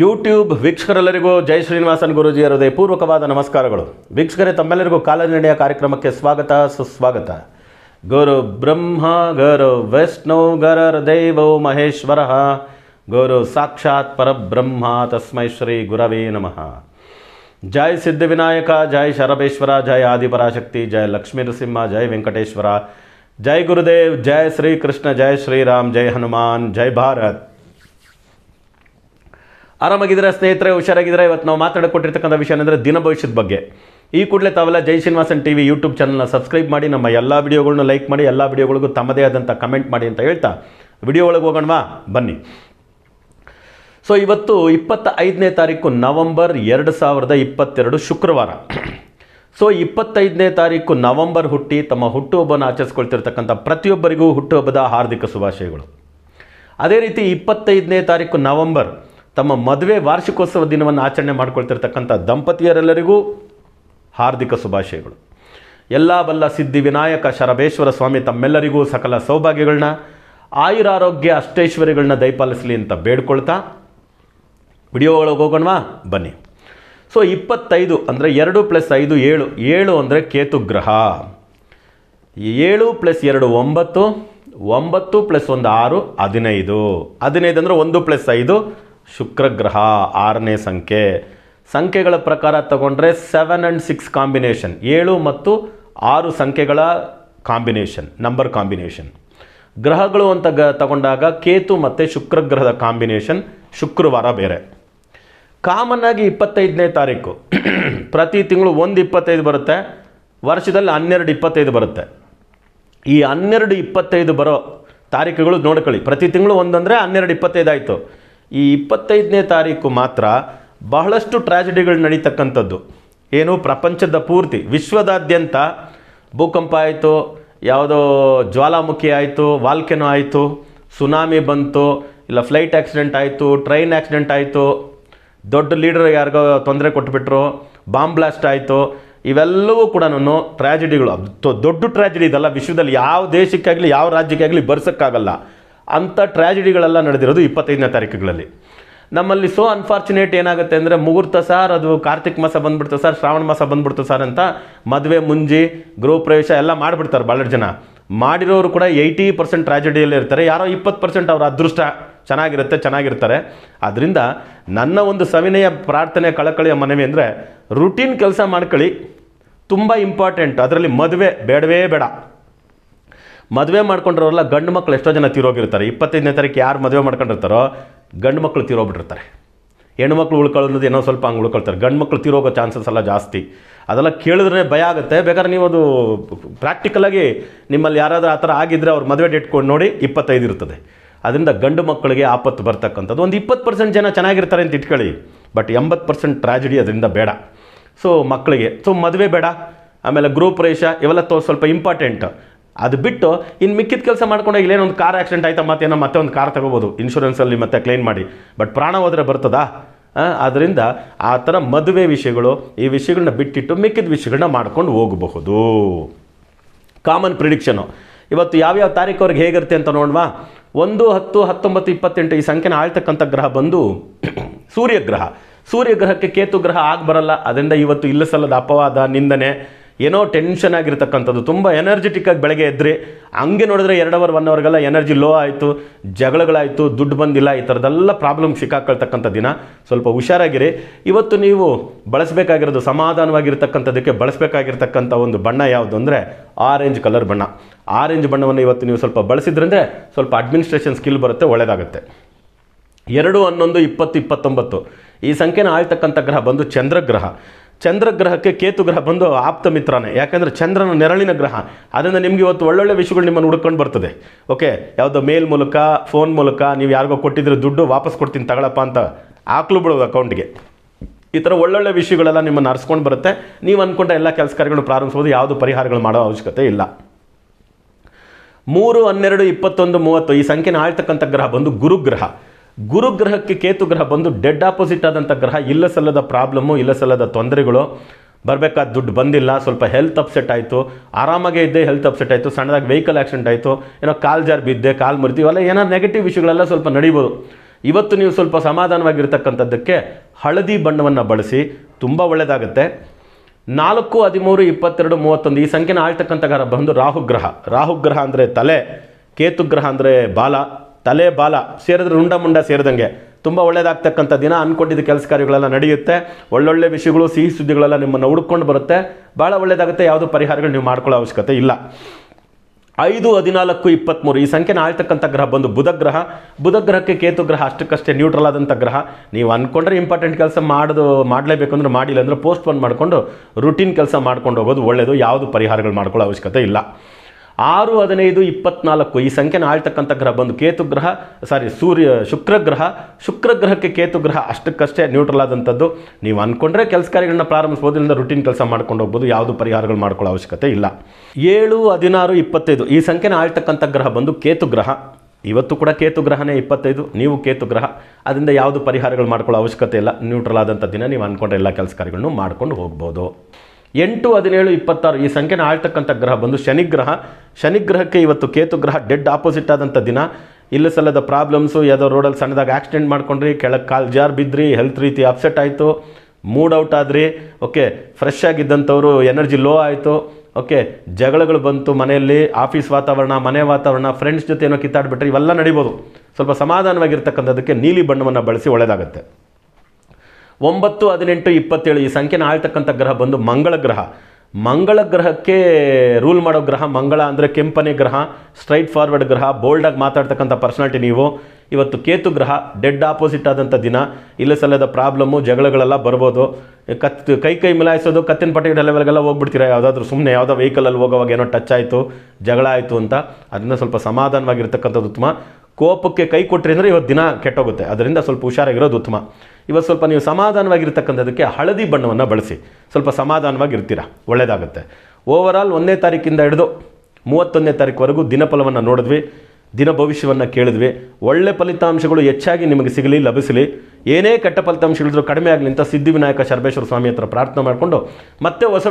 YouTube ವೀಕ್ಷಕರೆಲ್ಲರಿಗೂ ಜೈ ಶ್ರೀನಿವಾಸನ್ ಗುರುಜಿಯ ಪೂರ್ವಕವಾದ ನಮಸ್ಕಾರಗಳು ವೀಕ್ಷಕರೇ ತಮ್ಮೆಲ್ಲರಿಗೂ ಕಾಲನಿರ್ಣಯ ಕಾರ್ಯಕ್ರಮಕ್ಕೆ ಸ್ವಾಗತ ಸುಸ್ವಾಗತ ಗುರು ಬ್ರಹ್ಮ ಗುರು ವೈಷ್ಣವ್ ಗರರ್ ದೈವೋ ಮಹೇಶ್ವರ ಗುರು ಸಾಕ್ಷಾತ್ ಪರಬ್ರಹ್ಮ ತಸ್ಮೈ ಶ್ರೀ ಗುರವೇ ನಮಃ ಜೈ ಸಿದ್ಧವಿನಾಯಕ ಜೈ ಶರಬೇಶ್ವರ ಜೈ ಆದಿಪರಾಶಕ್ತಿ ಜಯ ಲಕ್ಷ್ಮೀ ನೃಸಿಂಹ ಜೈ ವೆಂಕಟೇಶ್ವರ ಜೈ ಗುರುದೇವ್ ಜೈ ಶ್ರೀಕೃಷ್ಣ ಜೈ ಶ್ರೀರಾಮ್ ಜೈ ಹನುಮಾನ್ ಜೈ ಭಾರತ್ ಆರಾಮಾಗಿದ್ದೀರ ಸ್ನೇಹಿತರೆ ಹುಷಾರಾಗಿದ್ದರೆ ಇವತ್ತು ನಾವು ಮಾತಾಡಿಕೊಟ್ಟಿರ್ತಕ್ಕಂಥ ವಿಷಯ ಅಂದರೆ ದಿನ ಭವಿಷ್ಯದ ಬಗ್ಗೆ ಈ ಕೂಡಲೇ ತಾವೆಲ್ಲ Jai Srinivasan T V YouTube ಚಾನಲ್ನ ಸಬ್ಸ್ಕ್ರೈಬ್ ಮಾಡಿ ನಮ್ಮ ಎಲ್ಲ ವಿಡಿಯೋಗಳನ್ನೂ ಲೈಕ್ ಮಾಡಿ ಎಲ್ಲ ವಿಡಿಯೋಗಳಿಗೂ ತಮ್ಮದೇ ಆದಂಥ ಕಮೆಂಟ್ ಮಾಡಿ ಅಂತ ಹೇಳ್ತಾ ವಿಡಿಯೋ ಒಳಗೆ ಹೋಗೋಣವಾ ಬನ್ನಿ ಸೊ ಇವತ್ತು ಇಪ್ಪತ್ತ ಐದನೇ ತಾರೀಕು ನವಂಬರ್ ಎರಡು ಸಾವಿರದ ಇಪ್ಪತ್ತೆರಡು ಶುಕ್ರವಾರ ಸೊ ಇಪ್ಪತ್ತೈದನೇ ತಾರೀಕು ನವಂಬರ್ ಹುಟ್ಟಿ ತಮ್ಮ ಹುಟ್ಟುಹಬ್ಬನ ಆಚರಿಸ್ಕೊಳ್ತಿರ್ತಕ್ಕಂಥ ಪ್ರತಿಯೊಬ್ಬರಿಗೂ ಹುಟ್ಟುಹಬ್ಬದ ಹಾರ್ದಿಕ ಶುಭಾಶಯಗಳು ಅದೇ ರೀತಿ ಇಪ್ಪತ್ತೈದನೇ ತಾರೀಕು ನವಂಬರ್ ತಮ್ಮ ಮದುವೆ ವಾರ್ಷಿಕೋತ್ಸವ ದಿನವನ್ನು ಆಚರಣೆ ಮಾಡಿಕೊಳ್ತಿರ್ತಕ್ಕಂಥ ದಂಪತಿಯರೆಲ್ಲರಿಗೂ ಹಾರ್ದಿಕ ಶುಭಾಶಯಗಳು ಎಲ್ಲ ಬಲ್ಲ ಸಿದ್ಧಿ ವಿನಾಯಕ ಶರಬೇಶ್ವರ ಸ್ವಾಮಿ ತಮ್ಮೆಲ್ಲರಿಗೂ ಸಕಲ ಸೌಭಾಗ್ಯಗಳನ್ನ ಆಯುರಾರೋಗ್ಯ ಅಷ್ಟೈಶ್ವರ್ಯಗಳನ್ನ ದಯಪಾಲಿಸಲಿ ಅಂತ ಬೇಡ್ಕೊಳ್ತಾ ಒಳಗೆ ಹೋಗೋಣವಾ ಬನ್ನಿ ಸೊ ಇಪ್ಪತ್ತೈದು ಅಂದರೆ ಎರಡು ಪ್ಲಸ್ ಐದು ಏಳು ಏಳು ಅಂದರೆ ಕೇತುಗ್ರಹ ಏಳು ಪ್ಲಸ್ ಎರಡು ಒಂಬತ್ತು ಒಂಬತ್ತು ಪ್ಲಸ್ ಒಂದು ಆರು ಹದಿನೈದು ಹದಿನೈದು ಅಂದರೆ ಒಂದು ಪ್ಲಸ್ ಐದು ಶುಕ್ರಗ್ರಹ ಆರನೇ ಸಂಖ್ಯೆ ಸಂಖ್ಯೆಗಳ ಪ್ರಕಾರ ತಗೊಂಡ್ರೆ ಸೆವೆನ್ ಆ್ಯಂಡ್ ಸಿಕ್ಸ್ ಕಾಂಬಿನೇಷನ್ ಏಳು ಮತ್ತು ಆರು ಸಂಖ್ಯೆಗಳ ಕಾಂಬಿನೇಷನ್ ನಂಬರ್ ಕಾಂಬಿನೇಷನ್ ಗ್ರಹಗಳು ಅಂತ ಗ ತಗೊಂಡಾಗ ಕೇತು ಮತ್ತು ಶುಕ್ರಗ್ರಹದ ಕಾಂಬಿನೇಷನ್ ಶುಕ್ರವಾರ ಬೇರೆ ಕಾಮನ್ ಆಗಿ ಇಪ್ಪತ್ತೈದನೇ ತಾರೀಕು ಪ್ರತಿ ತಿಂಗಳು ಒಂದು ಇಪ್ಪತ್ತೈದು ಬರುತ್ತೆ ವರ್ಷದಲ್ಲಿ ಹನ್ನೆರಡು ಇಪ್ಪತ್ತೈದು ಬರುತ್ತೆ ಈ ಹನ್ನೆರಡು ಇಪ್ಪತ್ತೈದು ಬರೋ ತಾರೀಕುಗಳು ನೋಡ್ಕೊಳ್ಳಿ ಪ್ರತಿ ತಿಂಗಳು ಒಂದಂದರೆ ಹನ್ನೆರಡು ಇಪ್ಪತ್ತೈದು ಆಯಿತು ಈ ಇಪ್ಪತ್ತೈದನೇ ತಾರೀಕು ಮಾತ್ರ ಬಹಳಷ್ಟು ಟ್ರಾಜಿಡಿಗಳು ನಡೀತಕ್ಕಂಥದ್ದು ಏನು ಪ್ರಪಂಚದ ಪೂರ್ತಿ ವಿಶ್ವದಾದ್ಯಂತ ಭೂಕಂಪ ಆಯಿತು ಯಾವುದೋ ಜ್ವಾಲಾಮುಖಿ ಆಯಿತು ವಾಲ್ಕೆನೋ ಆಯಿತು ಸುನಾಮಿ ಬಂತು ಇಲ್ಲ ಫ್ಲೈಟ್ ಆ್ಯಕ್ಸಿಡೆಂಟ್ ಆಯಿತು ಟ್ರೈನ್ ಆ್ಯಕ್ಸಿಡೆಂಟ್ ಆಯಿತು ದೊಡ್ಡ ಲೀಡರ್ ಯಾರಿಗೋ ತೊಂದರೆ ಕೊಟ್ಬಿಟ್ರು ಬಾಂಬ್ ಬ್ಲಾಸ್ಟ್ ಆಯಿತು ಇವೆಲ್ಲವೂ ಕೂಡ ಟ್ರಾಜಿಡಿಗಳು ದೊಡ್ಡ ಟ್ರಾಜಿಡಿ ಇದಲ್ಲ ವಿಶ್ವದಲ್ಲಿ ಯಾವ ದೇಶಕ್ಕಾಗಲಿ ಯಾವ ರಾಜ್ಯಕ್ಕಾಗಲಿ ಬರ್ಸೋಕ್ಕಾಗಲ್ಲ ಅಂಥ ಟ್ರ್ಯಾಜಿಡಿಗಳೆಲ್ಲ ನಡೆದಿರೋದು ಇಪ್ಪತ್ತೈದನೇ ತಾರೀಕುಗಳಲ್ಲಿ ನಮ್ಮಲ್ಲಿ ಸೋ ಅನ್ಫಾರ್ಚುನೇಟ್ ಏನಾಗುತ್ತೆ ಅಂದರೆ ಮುಹೂರ್ತ ಸರ್ ಅದು ಕಾರ್ತಿಕ್ ಮಾಸ ಬಂದುಬಿಡ್ತದೆ ಸರ್ ಶ್ರಾವಣ ಮಾಸ ಬಂದುಬಿಡ್ತದೆ ಸರ್ ಅಂತ ಮದುವೆ ಮುಂಜಿ ಗೃಹ ಪ್ರವೇಶ ಎಲ್ಲ ಮಾಡಿಬಿಡ್ತಾರೆ ಬಹಳ ಜನ ಮಾಡಿರೋರು ಕೂಡ ಏಯ್ಟಿ ಪರ್ಸೆಂಟ್ ಟ್ರಾಜಿಡಿಯಲ್ಲಿ ಇರ್ತಾರೆ ಯಾರೋ ಇಪ್ಪತ್ತು ಪರ್ಸೆಂಟ್ ಅವರ ಅದೃಷ್ಟ ಚೆನ್ನಾಗಿರುತ್ತೆ ಚೆನ್ನಾಗಿರ್ತಾರೆ ಆದ್ದರಿಂದ ನನ್ನ ಒಂದು ಸವಿನಯ ಪ್ರಾರ್ಥನೆ ಕಳಕಳಿಯ ಮನವಿ ಅಂದರೆ ರುಟೀನ್ ಕೆಲಸ ಮಾಡ್ಕೊಳ್ಳಿ ತುಂಬ ಇಂಪಾರ್ಟೆಂಟ್ ಅದರಲ್ಲಿ ಮದುವೆ ಬೇಡವೇ ಬೇಡ ಮದುವೆ ಮಾಡ್ಕೊಂಡಿರೋಲ್ಲ ಗಂಡು ಮಕ್ಕಳು ಎಷ್ಟೋ ಜನ ತಿರೋಗಿರ್ತಾರೆ ಇಪ್ಪತ್ತೈದನೇ ತಾರೀಕು ಯಾರು ಮದುವೆ ಮಾಡ್ಕೊಂಡಿರ್ತಾರೋ ಗಂಡು ಮಕ್ಕಳು ಹೆಣ್ಣು ಮಕ್ಕಳು ಉಳ್ಕೊಳ್ಳೋದು ಏನೋ ಸ್ವಲ್ಪ ಹಂಗೆ ಉಳ್ಕೊಳ್ತಾರೆ ಗಂಡು ಮಕ್ಕಳು ತಿರೋಗೋ ಚಾನ್ಸಸ್ ಎಲ್ಲ ಜಾಸ್ತಿ ಅದೆಲ್ಲ ಕೇಳಿದ್ರೆ ಭಯ ಆಗುತ್ತೆ ಬೇಕಾದ್ರೆ ನೀವು ಅದು ಪ್ರಾಕ್ಟಿಕಲಾಗಿ ನಿಮ್ಮಲ್ಲಿ ಯಾರಾದರೂ ಆ ಥರ ಆಗಿದ್ದರೆ ಅವ್ರು ಮದುವೆ ಇಟ್ಕೊಂಡು ನೋಡಿ ಇಪ್ಪತ್ತೈದು ಇರ್ತದೆ ಅದರಿಂದ ಗಂಡು ಮಕ್ಕಳಿಗೆ ಆಪತ್ತು ಬರ್ತಕ್ಕಂಥದ್ದು ಒಂದು ಇಪ್ಪತ್ತು ಪರ್ಸೆಂಟ್ ಜನ ಚೆನ್ನಾಗಿರ್ತಾರೆ ಅಂತ ಇಟ್ಕೊಳ್ಳಿ ಬಟ್ ಎಂಬತ್ತು ಪರ್ಸೆಂಟ್ ಟ್ರಾಜಿಡಿ ಅದರಿಂದ ಬೇಡ ಸೊ ಮಕ್ಕಳಿಗೆ ಸೊ ಮದುವೆ ಬೇಡ ಆಮೇಲೆ ಗ್ರೂಪ್ ರೇಷ ಇವೆಲ್ಲ ತೋ ಸ್ವಲ್ಪ ಇಂಪಾರ್ಟೆಂಟ್ ಅದು ಬಿಟ್ಟು ಇನ್ನು ಮಿಕ್ಕಿದ ಕೆಲಸ ಮಾಡ್ಕೊಂಡಾಗ ಇಲ್ಲೇನೊಂದು ಕಾರ್ ಆಕ್ಸಿಡೆಂಟ್ ಆಯ್ತಾ ಏನೋ ಮತ್ತೆ ಒಂದು ಕಾರ್ ತಗೋಬೋದು ಇನ್ಶೂರೆನ್ಸಲ್ಲಿ ಮತ್ತೆ ಕ್ಲೇಮ್ ಮಾಡಿ ಬಟ್ ಪ್ರಾಣ ಹೋದರೆ ಬರ್ತದಾ ಆದ್ದರಿಂದ ಆ ಥರ ಮದುವೆ ವಿಷಯಗಳು ಈ ವಿಷಯಗಳನ್ನ ಬಿಟ್ಟಿಟ್ಟು ಮಿಕ್ಕಿದ ವಿಷಯಗಳನ್ನ ಮಾಡ್ಕೊಂಡು ಹೋಗಬಹುದು ಕಾಮನ್ ಪ್ರಿಡಿಕ್ಷನು ಇವತ್ತು ಯಾವ್ಯಾವ ತಾರೀಕು ಅವ್ರಿಗೆ ಹೇಗಿರುತ್ತೆ ಅಂತ ನೋಡುವಾ ಒಂದು ಹತ್ತು ಹತ್ತೊಂಬತ್ತು ಇಪ್ಪತ್ತೆಂಟು ಈ ಸಂಖ್ಯೆನ ಆಳ್ತಕ್ಕಂಥ ಗ್ರಹ ಬಂದು ಸೂರ್ಯಗ್ರಹ ಸೂರ್ಯಗ್ರಹಕ್ಕೆ ಕೇತು ಗ್ರಹ ಆಗಿ ಬರಲ್ಲ ಅದರಿಂದ ಇವತ್ತು ಇಲ್ಲಸಲ್ಲದ ಅಪವಾದ ನಿಂದನೆ ಏನೋ ಟೆನ್ಷನ್ ಆಗಿರ್ತಕ್ಕಂಥದ್ದು ತುಂಬ ಎನರ್ಜೆಟಿಕ್ಕಾಗಿ ಬೆಳಗ್ಗೆ ಎದ್ರಿ ಹಂಗೆ ನೋಡಿದ್ರೆ ಎರಡು ಅವರ್ ಒನ್ ಅವರ್ಗೆಲ್ಲ ಎನರ್ಜಿ ಲೋ ಆಯಿತು ಜಗಳಗಳಾಯಿತು ದುಡ್ಡು ಬಂದಿಲ್ಲ ಈ ಥರದ್ದೆಲ್ಲ ಪ್ರಾಬ್ಲಮ್ ಸಿಕ್ಕಾಕೊಳ್ತಕ್ಕಂಥ ದಿನ ಸ್ವಲ್ಪ ಹುಷಾರಾಗಿರಿ ಇವತ್ತು ನೀವು ಬಳಸಬೇಕಾಗಿರೋದು ಸಮಾಧಾನವಾಗಿರ್ತಕ್ಕಂಥದ್ದಕ್ಕೆ ಬಳಸಬೇಕಾಗಿರ್ತಕ್ಕಂಥ ಒಂದು ಬಣ್ಣ ಯಾವುದು ಅಂದರೆ ಆರೆಂಜ್ ಕಲರ್ ಬಣ್ಣ ಆರೆಂಜ್ ಬಣ್ಣವನ್ನು ಇವತ್ತು ನೀವು ಸ್ವಲ್ಪ ಬಳಸಿದ್ರಂದರೆ ಸ್ವಲ್ಪ ಅಡ್ಮಿನಿಸ್ಟ್ರೇಷನ್ ಸ್ಕಿಲ್ ಬರುತ್ತೆ ಒಳ್ಳೆಯದಾಗುತ್ತೆ ಎರಡು ಹನ್ನೊಂದು ಇಪ್ಪತ್ತು ಇಪ್ಪತ್ತೊಂಬತ್ತು ಈ ಸಂಖ್ಯೆನ ಆಳ್ತಕ್ಕಂಥ ಗ್ರಹ ಬಂದು ಚಂದ್ರಗ್ರಹ ಚಂದ್ರಗ್ರಹಕ್ಕೆ ಕೇತು ಗ್ರಹ ಬಂದು ಆಪ್ತ ಮಿತ್ರನೇ ಯಾಕಂದರೆ ಚಂದ್ರನ ನೆರಳಿನ ಗ್ರಹ ಅದರಿಂದ ನಿಮಗೆ ಇವತ್ತು ಒಳ್ಳೊಳ್ಳೆ ವಿಷಯಗಳು ನಿಮ್ಮನ್ನು ಹುಡ್ಕೊಂಡು ಬರ್ತದೆ ಓಕೆ ಯಾವುದೋ ಮೇಲ್ ಮೂಲಕ ಫೋನ್ ಮೂಲಕ ನೀವು ಯಾರಿಗೋ ಕೊಟ್ಟಿದ್ರೆ ದುಡ್ಡು ವಾಪಸ್ ಕೊಡ್ತೀನಿ ತಗೊಳಪ್ಪ ಅಂತ ಹಾಕ್ಲು ಬಿಡೋದು ಅಕೌಂಟ್ಗೆ ಈ ಥರ ಒಳ್ಳೊಳ್ಳೆ ವಿಷಯಗಳೆಲ್ಲ ನಿಮ್ಮನ್ನು ನರ್ಸ್ಕೊಂಡು ಬರುತ್ತೆ ನೀವು ಅಂದ್ಕೊಂಡ ಎಲ್ಲ ಕೆಲಸ ಕಾರ್ಯಗಳು ಪ್ರಾರಂಭಿಸ್ಬೋದು ಯಾವುದು ಪರಿಹಾರಗಳು ಮಾಡೋ ಅವಶ್ಯಕತೆ ಇಲ್ಲ ಮೂರು ಹನ್ನೆರಡು ಇಪ್ಪತ್ತೊಂದು ಮೂವತ್ತು ಈ ಸಂಖ್ಯೆನ ಆಳ್ತಕ್ಕಂಥ ಗ್ರಹ ಬಂದು ಗುರುಗ್ರಹ ಗುರುಗ್ರಹಕ್ಕೆ ಕೇತು ಗ್ರಹ ಬಂದು ಡೆಡ್ ಆಪೋಸಿಟ್ ಆದಂಥ ಗ್ರಹ ಇಲ್ಲ ಸಲ್ಲದ ಪ್ರಾಬ್ಲಮ್ಮು ಇಲ್ಲ ಸಲ್ಲದ ತೊಂದರೆಗಳು ಬರಬೇಕಾದ ದುಡ್ಡು ಬಂದಿಲ್ಲ ಸ್ವಲ್ಪ ಹೆಲ್ತ್ ಅಪ್ಸೆಟ್ ಆಯಿತು ಆರಾಮಾಗೆ ಇದ್ದೆ ಹೆಲ್ತ್ ಅಪ್ಸೆಟ್ ಆಯಿತು ಸಣ್ಣದಾಗಿ ವೆಹಿಕಲ್ ಆಕ್ಸಿಡೆಂಟ್ ಆಯಿತು ಏನೋ ಕಾಲ್ ಜಾರ್ ಬಿದ್ದೆ ಕಾಲ್ ಮುರಿತೀವಿ ಇವೆಲ್ಲ ಏನೋ ನೆಗೆಟಿವ್ ವಿಷಯಗಳೆಲ್ಲ ಸ್ವಲ್ಪ ನಡೀಬೋದು ಇವತ್ತು ನೀವು ಸ್ವಲ್ಪ ಸಮಾಧಾನವಾಗಿರ್ತಕ್ಕಂಥದ್ದಕ್ಕೆ ಹಳದಿ ಬಣ್ಣವನ್ನು ಬಳಸಿ ತುಂಬ ಒಳ್ಳೆಯದಾಗುತ್ತೆ ನಾಲ್ಕು ಹದಿಮೂರು ಇಪ್ಪತ್ತೆರಡು ಮೂವತ್ತೊಂದು ಈ ಸಂಖ್ಯೆನ ಆಳ್ತಕ್ಕಂಥ ಗ್ರಹ ಬಂದು ರಾಹುಗ್ರಹ ರಾಹುಗ್ರಹ ಅಂದರೆ ತಲೆ ಕೇತುಗ್ರಹ ಅಂದರೆ ಬಾಲ ತಲೆ ಬಾಲ ಸೇರಿದ್ರೆ ರುಂಡ ಮುಂಡ ಸೇರಿದಂಗೆ ತುಂಬ ಒಳ್ಳೇದಾಗ್ತಕ್ಕಂಥ ದಿನ ಅನ್ಕೊಂಡಿದ್ದ ಕೆಲಸ ಕಾರ್ಯಗಳೆಲ್ಲ ನಡೆಯುತ್ತೆ ಒಳ್ಳೊಳ್ಳೆ ವಿಷಯಗಳು ಸಿಹಿ ಸುದ್ದಿಗಳೆಲ್ಲ ನಿಮ್ಮನ್ನು ಹುಡ್ಕೊಂಡು ಬರುತ್ತೆ ಭಾಳ ಒಳ್ಳೇದಾಗುತ್ತೆ ಯಾವುದು ಪರಿಹಾರಗಳು ನೀವು ಮಾಡ್ಕೊಳ್ಳೋ ಅವಶ್ಯಕತೆ ಇಲ್ಲ ಐದು ಹದಿನಾಲ್ಕು ಇಪ್ಪತ್ತ್ಮೂರು ಈ ಸಂಖ್ಯೆನ ಆಳ್ತಕ್ಕಂಥ ಗ್ರಹ ಬಂದು ಬುಧಗ್ರಹ ಬುಧಗ್ರಹಕ್ಕೆ ಬುಧ ಗ್ರಹಕ್ಕೆ ಕೇತು ಗ್ರಹ ಅಷ್ಟಕ್ಕಷ್ಟೇ ನ್ಯೂಟ್ರಲ್ ಆದಂಥ ಗ್ರಹ ನೀವು ಅಂದ್ಕೊಂಡ್ರೆ ಇಂಪಾರ್ಟೆಂಟ್ ಕೆಲಸ ಮಾಡೋದು ಮಾಡಲೇಬೇಕು ಅಂದರೆ ಮಾಡಿಲ್ಲ ಅಂದರೆ ಪೋಸ್ಟ್ಪೋನ್ ಮಾಡಿಕೊಂಡು ರುಟೀನ್ ಕೆಲಸ ಮಾಡ್ಕೊಂಡು ಹೋಗೋದು ಒಳ್ಳೆಯದು ಯಾವುದು ಪರಿಹಾರಗಳು ಮಾಡ್ಕೊಳ್ಳೋ ಅವಶ್ಯಕತೆ ಇಲ್ಲ ಆರು ಹದಿನೈದು ಇಪ್ಪತ್ನಾಲ್ಕು ಈ ಸಂಖ್ಯೆನ ಆಳ್ತಕ್ಕಂಥ ಗ್ರಹ ಬಂದು ಕೇತು ಗ್ರಹ ಸಾರಿ ಸೂರ್ಯ ಶುಕ್ರ ಗ್ರಹ ಶುಕ್ರ ಗ್ರಹಕ್ಕೆ ಕೇತು ಗ್ರಹ ಅಷ್ಟಕ್ಕಷ್ಟೇ ನ್ಯೂಟ್ರಲ್ ಆದಂಥದ್ದು ನೀವು ಅಂದ್ಕೊಂಡ್ರೆ ಕೆಲಸ ಕಾರ್ಯಗಳನ್ನ ಪ್ರಾರಂಭಿಸ್ಬೋದು ಇಲ್ಲಿಂದ ರುಟೀನ್ ಕೆಲಸ ಮಾಡ್ಕೊಂಡು ಹೋಗ್ಬೋದು ಯಾವುದು ಪರಿಹಾರಗಳು ಮಾಡ್ಕೊಳ್ಳೋ ಅವಶ್ಯಕತೆ ಇಲ್ಲ ಏಳು ಹದಿನಾರು ಇಪ್ಪತ್ತೈದು ಈ ಸಂಖ್ಯೆನ ಆಳ್ತಕ್ಕಂಥ ಗ್ರಹ ಬಂದು ಕೇತು ಗ್ರಹ ಇವತ್ತು ಕೂಡ ಕೇತು ಗ್ರಹನೇ ಇಪ್ಪತ್ತೈದು ನೀವು ಕೇತು ಗ್ರಹ ಅದರಿಂದ ಯಾವುದು ಪರಿಹಾರಗಳು ಮಾಡ್ಕೊಳ್ಳೋ ಅವಶ್ಯಕತೆ ಇಲ್ಲ ನ್ಯೂಟ್ರಲ್ ಆದಂಥ ದಿನ ನೀವು ಅಂದ್ಕೊಂಡ್ರೆ ಎಲ್ಲ ಕೆಲಸ ಕಾರ್ಯಗಳನ್ನು ಮಾಡ್ಕೊಂಡು ಹೋಗ್ಬೋದು ಎಂಟು ಹದಿನೇಳು ಇಪ್ಪತ್ತಾರು ಈ ಸಂಖ್ಯೆನ ಆಳ್ತಕ್ಕಂಥ ಗ್ರಹ ಬಂದು ಶನಿಗ್ರಹ ಶನಿಗ್ರಹಕ್ಕೆ ಇವತ್ತು ಕೇತು ಗ್ರಹ ಡೆಡ್ ಆಪೋಸಿಟ್ ಆದಂಥ ದಿನ ಇಲ್ಲ ಸಲ್ಲದ ಪ್ರಾಬ್ಲಮ್ಸು ಯಾವುದೋ ರೋಡಲ್ಲಿ ಸಣ್ಣದಾಗ ಆಕ್ಸಿಡೆಂಟ್ ಮಾಡ್ಕೊಂಡ್ರಿ ಕೆಳಗೆ ಕಾಲು ಜಾರ್ ಬಿದ್ದ್ರಿ ಹೆಲ್ತ್ ರೀತಿ ಅಪ್ಸೆಟ್ ಆಯಿತು ಮೂಡ್ ಔಟ್ ಆದ್ರಿ ಓಕೆ ಫ್ರೆಶ್ ಆಗಿದ್ದಂಥವ್ರು ಎನರ್ಜಿ ಲೋ ಆಯಿತು ಓಕೆ ಜಗಳಗಳು ಬಂತು ಮನೆಯಲ್ಲಿ ಆಫೀಸ್ ವಾತಾವರಣ ಮನೆ ವಾತಾವರಣ ಫ್ರೆಂಡ್ಸ್ ಜೊತೆ ಏನೋ ಕಿತ್ತಾಡ್ಬಿಟ್ರೆ ಇವೆಲ್ಲ ನಡಿಬೋದು ಸ್ವಲ್ಪ ಸಮಾಧಾನವಾಗಿರ್ತಕ್ಕಂಥದ್ದಕ್ಕೆ ನೀಲಿ ಬಣ್ಣವನ್ನು ಬಳಸಿ ಒಳ್ಳೆಯದಾಗುತ್ತೆ ಒಂಬತ್ತು ಹದಿನೆಂಟು ಇಪ್ಪತ್ತೇಳು ಈ ಸಂಖ್ಯೆನ ಆಳ್ತಕ್ಕಂಥ ಗ್ರಹ ಬಂದು ಮಂಗಳ ಗ್ರಹ ಮಂಗಳ ಗ್ರಹಕ್ಕೆ ರೂಲ್ ಮಾಡೋ ಗ್ರಹ ಮಂಗಳ ಅಂದರೆ ಕೆಂಪನೆ ಗ್ರಹ ಸ್ಟ್ರೈಟ್ ಫಾರ್ವರ್ಡ್ ಗ್ರಹ ಬೋಲ್ಡಾಗಿ ಮಾತಾಡ್ತಕ್ಕಂಥ ಪರ್ಸನಾಲಿಟಿ ನೀವು ಇವತ್ತು ಕೇತು ಗ್ರಹ ಡೆಡ್ ಆಪೋಸಿಟ್ ಆದಂಥ ದಿನ ಇಲ್ಲೇ ಸಲ್ಲದ ಪ್ರಾಬ್ಲಮ್ಮು ಜಗಳಗಳೆಲ್ಲ ಬರ್ಬೋದು ಕತ್ ಕೈ ಕೈ ಮಿಲಾಯಿಸೋದು ಕತ್ತಿನ ಪಟ್ಟಿಗೆ ಲೆವೆಲ್ಗೆಲ್ಲ ಹೋಗ್ಬಿಡ್ತೀರಾ ಯಾವುದಾದ್ರೂ ಸುಮ್ಮನೆ ಯಾವುದೋ ವೆಹಿಕಲಲ್ಲಿ ಹೋಗೋವಾಗ ಏನೋ ಟಚ್ ಆಯಿತು ಜಗಳ ಆಯಿತು ಅಂತ ಅದನ್ನು ಸ್ವಲ್ಪ ಸಮಾಧಾನವಾಗಿರ್ತಕ್ಕಂಥದ್ದು ಉತ್ತಮ ಕೋಪಕ್ಕೆ ಕೈ ಕೊಟ್ಟರೆ ಅಂದರೆ ಇವತ್ತು ದಿನ ಕೆಟ್ಟೋಗುತ್ತೆ ಅದರಿಂದ ಸ್ವಲ್ಪ ಹುಷಾರಾಗಿರೋದು ಉತ್ತಮ ಇವತ್ತು ಸ್ವಲ್ಪ ನೀವು ಸಮಾಧಾನವಾಗಿರ್ತಕ್ಕಂಥದಕ್ಕೆ ಹಳದಿ ಬಣ್ಣವನ್ನು ಬಳಸಿ ಸ್ವಲ್ಪ ಸಮಾಧಾನವಾಗಿರ್ತೀರ ಒಳ್ಳೆಯದಾಗುತ್ತೆ ಓವರಾಲ್ ಒಂದನೇ ತಾರೀಕಿಂದ ಹಿಡಿದು ಮೂವತ್ತೊಂದನೇ ತಾರೀಕುವರೆಗೂ ದಿನಫಲವನ್ನು ನೋಡಿದ್ವಿ ದಿನ ಭವಿಷ್ಯವನ್ನು ಕೇಳಿದ್ವಿ ಒಳ್ಳೆ ಫಲಿತಾಂಶಗಳು ಹೆಚ್ಚಾಗಿ ನಿಮಗೆ ಸಿಗಲಿ ಲಭಿಸಲಿ ಏನೇ ಕೆಟ್ಟ ಫಲಿತಾಂಶಗಳಿದ್ರು ಕಡಿಮೆ ಆಗಲಿ ಅಂತ ಸಿದ್ಧಿವಿನಾಯಕ ಸರ್ವೇಶ್ವರ ಸ್ವಾಮಿ ಹತ್ರ ಪ್ರಾರ್ಥನೆ ಮಾಡಿಕೊಂಡು ಮತ್ತೆ ಹೊಸ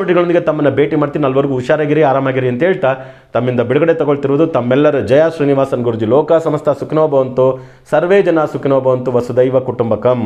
ತಮ್ಮನ್ನು ಭೇಟಿ ಮಾಡ್ತೀನಿ ಅಲ್ಲಿವರೆಗೂ ಹುಷಾರಾಗಿರಿ ಆರಾಮಾಗಿರಿ ಅಂತ ಹೇಳ್ತಾ ತಮ್ಮಿಂದ ಬಿಡುಗಡೆ ತಗೊಳ್ತಿರುವುದು ತಮ್ಮೆಲ್ಲರ ಜಯ ಶ್ರೀನಿವಾಸನ್ ಗುರುಜಿ ಲೋಕ ಸಮಸ್ತ ಸುಖನೋಭವಂತು ಸರ್ವೇ ಜನ ಸುಖನೋಭವಂತು ವಸುದೈವ ಕುಟುಂಬಕಂ